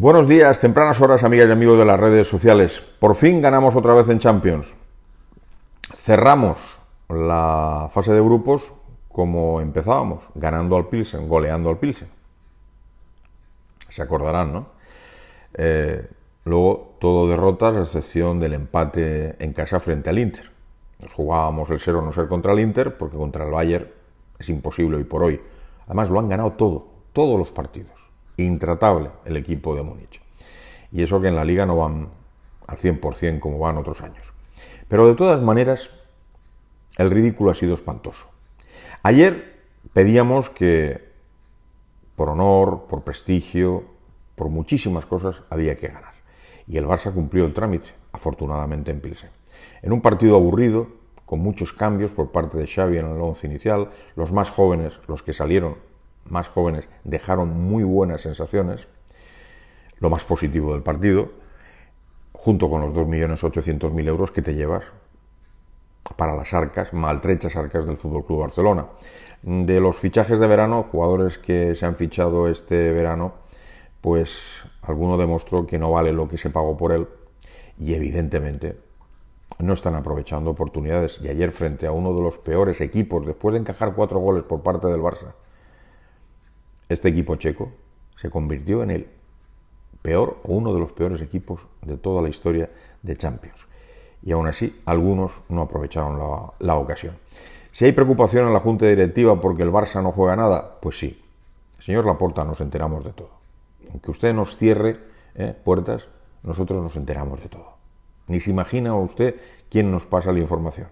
Buenos días, tempranas horas, amigas y amigos de las redes sociales. Por fin ganamos otra vez en Champions. Cerramos la fase de grupos como empezábamos, ganando al Pilsen, goleando al Pilsen. Se acordarán, ¿no? Eh, luego, todo derrotas, a excepción del empate en casa frente al Inter. Nos jugábamos el ser o no ser contra el Inter, porque contra el Bayern es imposible hoy por hoy. Además, lo han ganado todo, todos los partidos intratable el equipo de Múnich. Y eso que en la liga no van al 100% como van otros años. Pero de todas maneras, el ridículo ha sido espantoso. Ayer pedíamos que, por honor, por prestigio, por muchísimas cosas, había que ganar. Y el Barça cumplió el trámite, afortunadamente en Pilsen. En un partido aburrido, con muchos cambios por parte de Xavi en el once inicial, los más jóvenes, los que salieron más jóvenes dejaron muy buenas sensaciones, lo más positivo del partido, junto con los 2.800.000 euros que te llevas para las arcas, maltrechas arcas del Fútbol Club Barcelona. De los fichajes de verano, jugadores que se han fichado este verano, pues alguno demostró que no vale lo que se pagó por él y evidentemente no están aprovechando oportunidades. Y ayer frente a uno de los peores equipos, después de encajar cuatro goles por parte del Barça, este equipo checo se convirtió en el peor o uno de los peores equipos de toda la historia de Champions. Y aún así, algunos no aprovecharon la, ocasión. Si hay preocupación en la Junta Directiva porque el Barça no juega nada, pues sí. Señor Laporta, nos enteramos de todo. Aunque usted nos cierre eh, puertas, nosotros nos enteramos de todo. Ni se imagina usted quién nos pasa la información.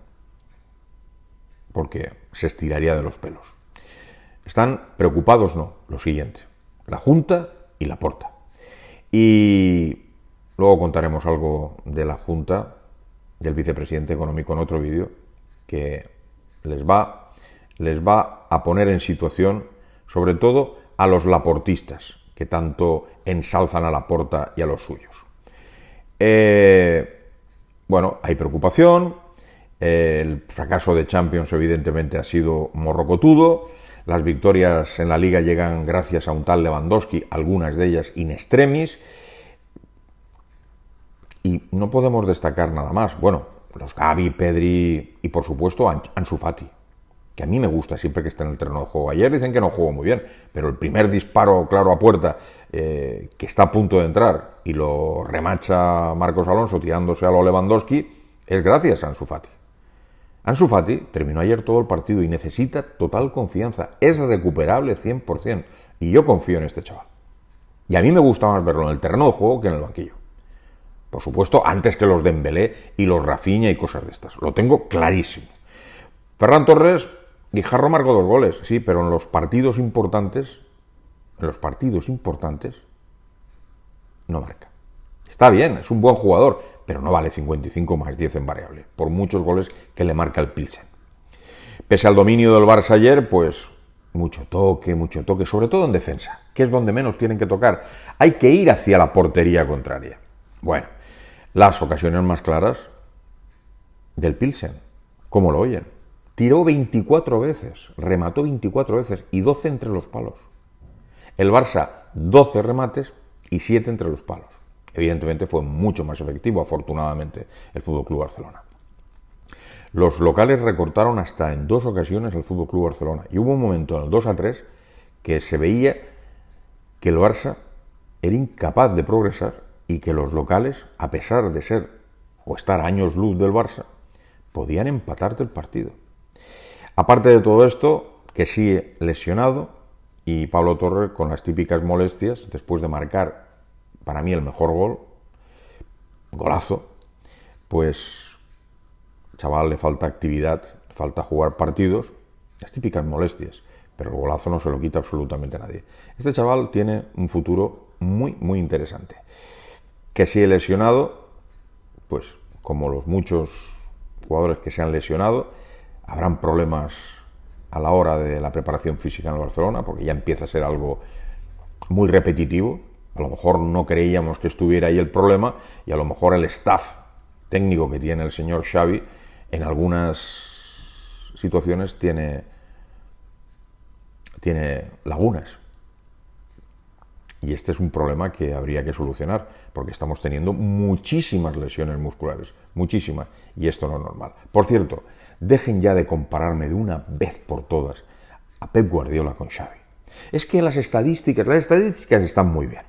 Porque se estiraría de los pelos. Están preocupados, no, lo siguiente, la Junta y la Porta. Y luego contaremos algo de la Junta, del vicepresidente económico en otro vídeo, que les va, les va a poner en situación, sobre todo, a los laportistas, que tanto ensalzan a la porta y a los suyos. Eh, bueno, hay preocupación, el fracaso de Champions evidentemente ha sido morrocotudo, las victorias en la liga llegan gracias a un tal Lewandowski, algunas de ellas in extremis. Y no podemos destacar nada más. Bueno, los Gavi, Pedri y por supuesto Ansu Fati, que a mí me gusta siempre que está en el terreno de juego. Ayer dicen que no jugó muy bien, pero el primer disparo claro a puerta eh, que está a punto de entrar y lo remacha Marcos Alonso tirándose a lo Lewandowski es gracias a Ansu Fati. Ansu Fati terminó ayer todo el partido y necesita total confianza. Es recuperable 100%. Y yo confío en este chaval. Y a mí me gusta más verlo en el terreno de juego que en el banquillo. Por supuesto, antes que los Dembélé y los Rafinha y cosas de estas. Lo tengo clarísimo. Ferran Torres, Guijarro marcó dos goles, sí, pero en los partidos importantes, en los partidos importantes, no marca. Está bien, es un buen jugador, pero no vale 55 más 10 en variable, por muchos goles que le marca el Pilsen. Pese al dominio del Barça ayer, pues mucho toque, mucho toque, sobre todo en defensa, que es donde menos tienen que tocar. Hay que ir hacia la portería contraria. Bueno, las ocasiones más claras del Pilsen, como lo oyen. Tiró 24 veces, remató 24 veces y 12 entre los palos. El Barça, 12 remates y 7 entre los palos evidentemente fue mucho más efectivo, afortunadamente, el Fútbol Club Barcelona. Los locales recortaron hasta en dos ocasiones al Fútbol Club Barcelona y hubo un momento en el 2 a 3 que se veía que el Barça era incapaz de progresar y que los locales, a pesar de ser o estar años luz del Barça, podían empatarte el partido. Aparte de todo esto, que sigue lesionado y Pablo Torres con las típicas molestias después de marcar para mí el mejor gol, golazo, pues chaval le falta actividad, le falta jugar partidos, las típicas molestias, pero el golazo no se lo quita absolutamente nadie. Este chaval tiene un futuro muy, muy interesante. Que si he lesionado, pues como los muchos jugadores que se han lesionado, habrán problemas a la hora de la preparación física en el Barcelona, porque ya empieza a ser algo muy repetitivo, a lo mejor no creíamos que estuviera ahí el problema y a lo mejor el staff técnico que tiene el señor Xavi en algunas situaciones tiene, tiene lagunas. Y este es un problema que habría que solucionar, porque estamos teniendo muchísimas lesiones musculares, muchísimas, y esto no es normal. Por cierto, dejen ya de compararme de una vez por todas a Pep Guardiola con Xavi. Es que las estadísticas, las estadísticas están muy bien.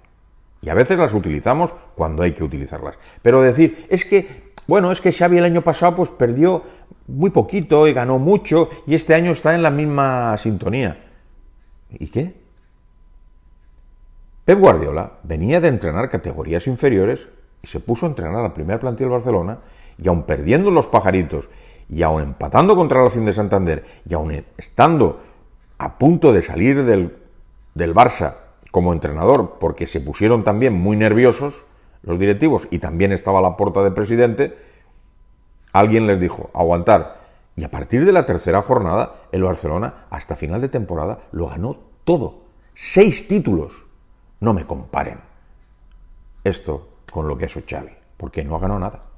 Y a veces las utilizamos cuando hay que utilizarlas. Pero decir, es que, bueno, es que Xavi el año pasado pues perdió muy poquito y ganó mucho y este año está en la misma sintonía. ¿Y qué? Pep Guardiola venía de entrenar categorías inferiores y se puso a entrenar a la primera plantilla del Barcelona y aun perdiendo los pajaritos y aun empatando contra el Racing de Santander y aun estando a punto de salir del, del Barça como entrenador, porque se pusieron también muy nerviosos los directivos y también estaba la puerta de presidente, alguien les dijo, aguantar. Y a partir de la tercera jornada, el Barcelona, hasta final de temporada, lo ganó todo. Seis títulos. No me comparen esto con lo que es hecho Xavi, porque no ha ganado nada.